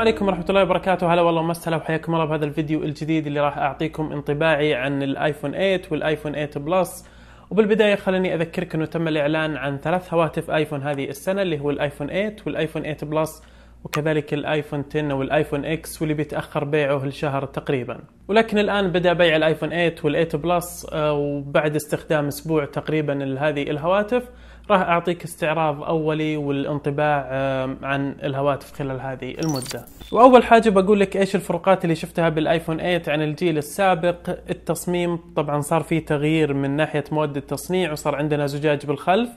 السلام عليكم ورحمة الله وبركاته هلا والله ومسهلا وحياكم الله بهذا الفيديو الجديد اللي راح أعطيكم انطباعي عن الايفون 8 والايفون 8 بلس وبالبداية خليني أذكرك أنه تم الإعلان عن ثلاث هواتف ايفون هذه السنة اللي هو الايفون 8 والايفون 8 بلس وكذلك الايفون 10 والايفون اكس واللي بيتاخر بيعه لشهر تقريبا ولكن الان بدا بيع الايفون 8 وال8 بلس وبعد استخدام اسبوع تقريبا لهذه الهواتف راح اعطيك استعراض اولي والانطباع عن الهواتف خلال هذه المده. واول حاجه بقول لك ايش الفروقات اللي شفتها بالايفون 8 عن الجيل السابق، التصميم طبعا صار فيه تغيير من ناحيه مواد التصنيع وصار عندنا زجاج بالخلف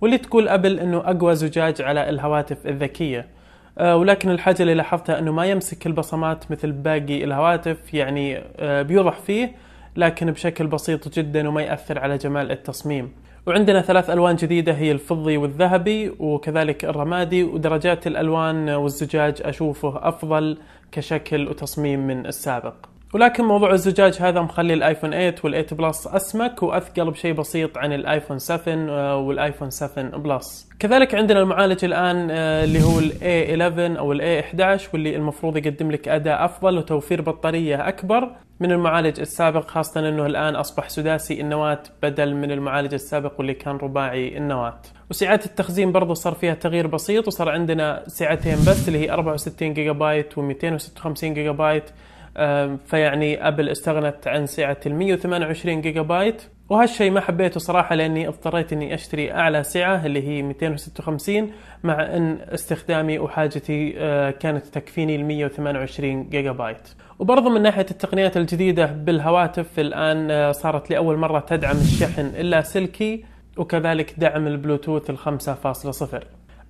واللي تقول ابل انه اقوى زجاج على الهواتف الذكيه. آه، ولكن الحاجة اللي لاحظتها أنه ما يمسك البصمات مثل باقي الهواتف يعني آه، بيوضح فيه لكن بشكل بسيط جدا وما يأثر على جمال التصميم وعندنا ثلاث ألوان جديدة هي الفضي والذهبي وكذلك الرمادي ودرجات الألوان والزجاج أشوفه أفضل كشكل وتصميم من السابق ولكن موضوع الزجاج هذا مخلي الايفون 8 وال8 بلس اسمك واثقل بشيء بسيط عن الايفون 7 آه، والايفون 7 بلس كذلك عندنا المعالج الان آه، اللي هو الاي 11 او الاي 11 واللي المفروض يقدم لك اداء افضل وتوفير بطاريه اكبر من المعالج السابق خاصه انه الان اصبح سداسي النواه بدل من المعالج السابق واللي كان رباعي النواه وسعات التخزين برضو صار فيها تغيير بسيط وصار عندنا سعتين بس اللي هي 64 جيجا بايت و256 جيجا بايت فيعني ابل استغنت عن سعه ال 128 جيجا بايت وهالشيء ما حبيته صراحه لاني اضطريت اني اشتري اعلى سعه اللي هي 256 مع ان استخدامي وحاجتي آه، كانت تكفيني ال 128 جيجا بايت وبرضه من ناحيه التقنيات الجديده بالهواتف الان آه، صارت لاول مره تدعم الشحن اللاسلكي وكذلك دعم البلوتوث ال 5.0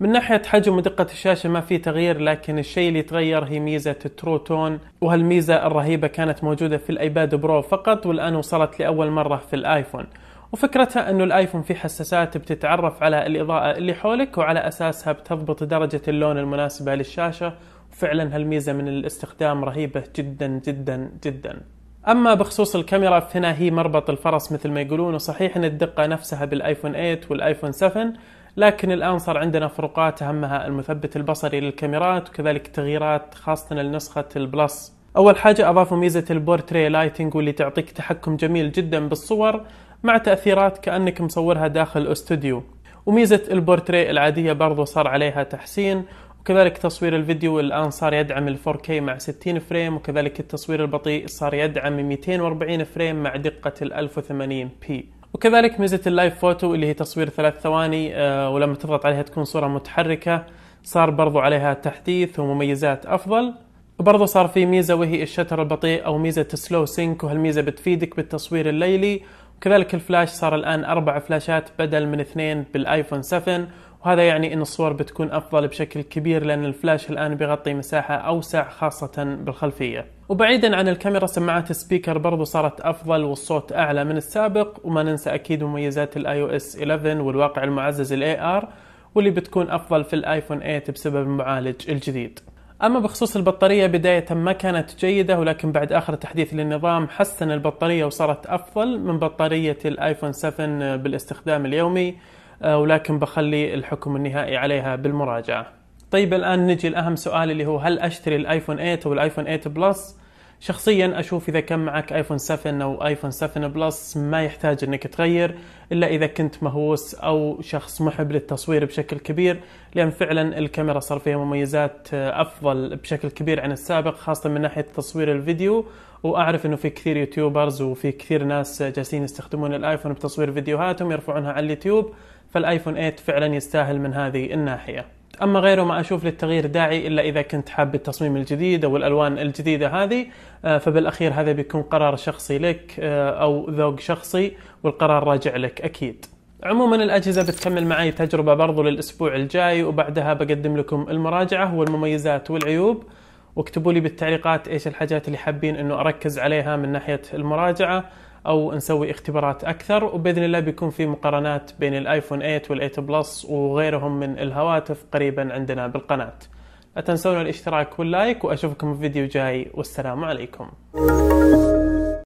من ناحية حجم ودقة الشاشة ما في تغيير لكن الشيء اللي تغير هي ميزة الترو تون وهالميزة الرهيبة كانت موجودة في الايباد برو فقط والآن وصلت لأول مرة في الايفون وفكرتها انه الايفون فيه حساسات بتتعرف على الاضاءة اللي حولك وعلى اساسها بتضبط درجة اللون المناسبة للشاشة وفعلا هالميزة من الاستخدام رهيبة جدا جدا جدا اما بخصوص الكاميرا فهنا هي مربط الفرس مثل ما يقولون وصحيح ان الدقه نفسها بالايفون 8 والايفون 7 لكن الان صار عندنا فروقات اهمها المثبت البصري للكاميرات وكذلك تغييرات خاصه لنسخه البلس اول حاجه اضافوا ميزه البورتري لايتنج واللي تعطيك تحكم جميل جدا بالصور مع تاثيرات كانك مصورها داخل استوديو وميزه البورتري العاديه برضو صار عليها تحسين وكذلك تصوير الفيديو الآن صار يدعم ال 4K مع 60 فريم وكذلك التصوير البطيء صار يدعم 240 فريم مع دقة ال 1080 بي وكذلك ميزة اللايف فوتو اللي هي تصوير ثلاث ثواني آه، ولما تضغط عليها تكون صورة متحركة صار برضو عليها تحديث ومميزات أفضل وبرضه صار في ميزة وهي الشتر البطيء أو ميزة سلو سينك وهالميزة بتفيدك بالتصوير الليلي وكذلك الفلاش صار الآن أربع فلاشات بدل من اثنين بالآيفون 7 وهذا يعني ان الصور بتكون افضل بشكل كبير لان الفلاش الان بيغطي مساحه اوسع خاصه بالخلفيه وبعيدا عن الكاميرا سماعات السبيكر برضو صارت افضل والصوت اعلى من السابق وما ننسى اكيد مميزات الاي او اس 11 والواقع المعزز الاي ار واللي بتكون افضل في الايفون 8 بسبب المعالج الجديد اما بخصوص البطاريه بدايه ما كانت جيده ولكن بعد اخر تحديث للنظام حسن البطاريه وصارت افضل من بطاريه الايفون 7 بالاستخدام اليومي آه، ولكن بخلي الحكم النهائي عليها بالمراجعة طيب الآن نجي لأهم سؤال اللي هو هل أشتري الآيفون 8 أو الآيفون 8 بلس شخصيا أشوف إذا كان معك آيفون 7 أو آيفون 7 بلس ما يحتاج أنك تغير إلا إذا كنت مهووس أو شخص محب للتصوير بشكل كبير لأن فعلا الكاميرا صار فيها مميزات آه، أفضل بشكل كبير عن السابق خاصة من ناحية تصوير الفيديو واعرف انه في كثير يوتيوبرز وفي كثير ناس جالسين يستخدمون الايفون بتصوير فيديوهاتهم يرفعونها على اليوتيوب فالايفون 8 فعلا يستاهل من هذه الناحيه اما غيره ما اشوف للتغيير داعي الا اذا كنت حاب التصميم الجديد او الالوان الجديده هذه آه، فبالاخير هذا بيكون قرار شخصي لك آه، او ذوق شخصي والقرار راجع لك اكيد عموما الأجهزة بتكمل معي تجربة برضو للأسبوع الجاي وبعدها بقدم لكم المراجعة والمميزات والعيوب واكتبوا لي بالتعليقات ايش الحاجات اللي حابين انه اركز عليها من ناحيه المراجعه او نسوي اختبارات اكثر وباذن الله بيكون في مقارنات بين الايفون 8 وال8 بلس وغيرهم من الهواتف قريبا عندنا بالقناه لا تنسون الاشتراك واللايك واشوفكم في فيديو جاي والسلام عليكم